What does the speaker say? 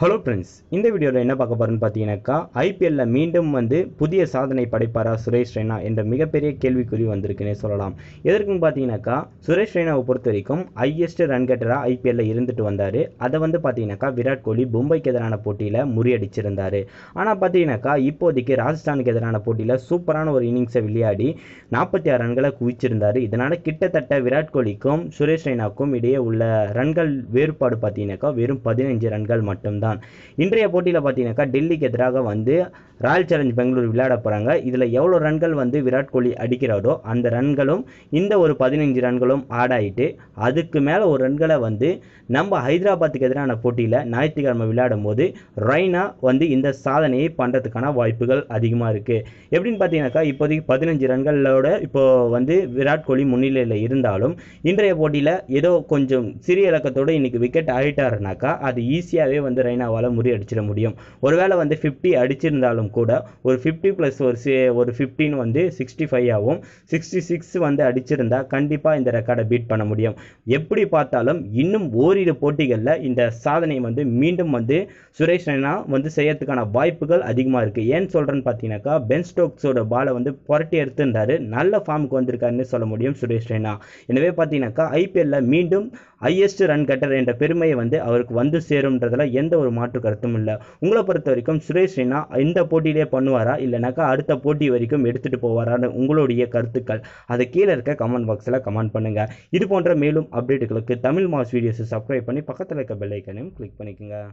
hello friends இந்த வீடியோவில் என்ன பார்க்க போகிறோன்னு பார்த்தீங்கன்னாக்கா ஐபிஎல்லில் மீண்டும் வந்து புதிய சாதனை படைப்பாரா சுரேஷ் ரெய்னா என்ற மிகப்பெரிய கேள்விக்குறி வந்திருக்குன்னே சொல்லலாம் எதற்குன்னு பார்த்தீங்கன்னாக்கா சுரேஷ் ரெய்னாவை பொறுத்த வரைக்கும் ஹையஸ்ட் ரன் கட்டராக ஐபிஎல்லில் இருந்துட்டு வந்தார் அதை வந்து பார்த்தீங்கன்னாக்கா விராட் கோலி மும்பைக்கு எதிரான போட்டியில் முறியடிச்சிருந்தார் ஆனால் பார்த்தீங்கன்னாக்கா இப்போதைக்கு ராஜஸ்தானுக்கு எதிரான போட்டியில் சூப்பரான ஒரு இன்னிங்ஸை விளையாடி நாற்பத்தி ஆறு ரன்களை குவிச்சிருந்தார் இதனால் கிட்டத்தட்ட விராட் கோலிக்கும் சுரேஷ் ரெய்னாவுக்கும் இடையே உள்ள ரன்கள் வேறுபாடு பார்த்தீங்கன்னாக்கா வெறும் பதினஞ்சு ரன்கள் மட்டும்தான் தான் இன்றைய போட்டியில் பார்த்தீங்கன்னாக்கா டெல்லிக்கு எதிராக வந்து ராயல் சேலஞ்ச் பெங்களூர் விளையாட போகிறாங்க இதில் எவ்வளோ ரன்கள் வந்து விராட் கோலி அடிக்கிறாரோ அந்த ரன்களும் இந்த ஒரு பதினஞ்சு ரன்களும் ஆட் ஆகிட்டு அதுக்கு மேலே ஒரு ரன்களை வந்து நம்ம ஹைதராபாத்துக்கு எதிரான போட்டியில் ஞாயிற்றுக்கிழமை விளையாடும் போது ரைனா வந்து இந்த சாதனையை பண்ணுறதுக்கான வாய்ப்புகள் அதிகமாக இருக்குது எப்படின்னு பார்த்தீங்கன்னாக்கா இப்போதைக்கு பதினஞ்சு ரன்களோட இப்போது வந்து விராட் கோலி முன்னிலையில் இருந்தாலும் இன்றைய போட்டியில் ஏதோ கொஞ்சம் சிறிய இலக்கத்தோடு இன்றைக்கி விக்கெட் ஆகிட்டாருனாக்கா அது ஈஸியாகவே வந்து ரைனாவால் முறியடிச்சிட முடியும் ஒருவேளை வந்து ஃபிஃப்டி அடிச்சிருந்தாலும் இருந்தாலும் கூட ஒரு ஃபிஃப்டி ப்ளஸ் ஒரு சி ஒரு ஃபிஃப்டின் வந்து சிக்ஸ்டி ஃபைவ் ஆகும் சிக்ஸ்டி சிக்ஸ் வந்து அடிச்சிருந்தா கண்டிப்பாக இந்த ரெக்கார்டை பீட் பண்ண முடியும் எப்படி பார்த்தாலும் இன்னும் ஓரிரு போட்டிகளில் இந்த சாதனை வந்து மீண்டும் வந்து சுரேஷ் ரெய்னா வந்து செய்யறதுக்கான வாய்ப்புகள் அதிகமாக இருக்குது ஏன் சொல்கிறேன்னு பார்த்தீங்கன்னாக்கா பென் ஸ்டோக்ஸோட பாலை வந்து புரட்டி எடுத்துருந்தாரு நல்ல ஃபார்முக்கு வந்திருக்காருன்னு சொல்ல முடியும் சுரேஷ் ரெய்னா எனவே பார்த்தீங்கன்னாக்கா ஐபிஎல்ல மீண்டும் ஹையஸ்ட் ரன் கட்டர் என்ற பெருமையை வந்து அவருக்கு வந்து சேரும்ன்றதுல எந்த ஒரு மாற்று கருத்தும் இல்லை உங்களை பொறுத்த வரைக்கும் சுரேஷ் ரெய்னா இந்த போட்டியிலே பண்ணுவாரா இல்லைனாக்கா அடுத்த போட்டி வரைக்கும் எடுத்துகிட்டு போவாரான்னு உங்களுடைய கருத்துக்கள் அதை கீழே இருக்க கமெண்ட் பாக்ஸில் கமெண்ட் பண்ணுங்கள் இது போன்ற மேலும் அப்டேட்டுகளுக்கு தமிழ் மாஸ் வீடியோஸை சப்ஸ்கிரைப் பண்ணி பக்கத்தில் இருக்க பெல்லைக்கனையும் கிளிக் பண்ணிக்கோங்க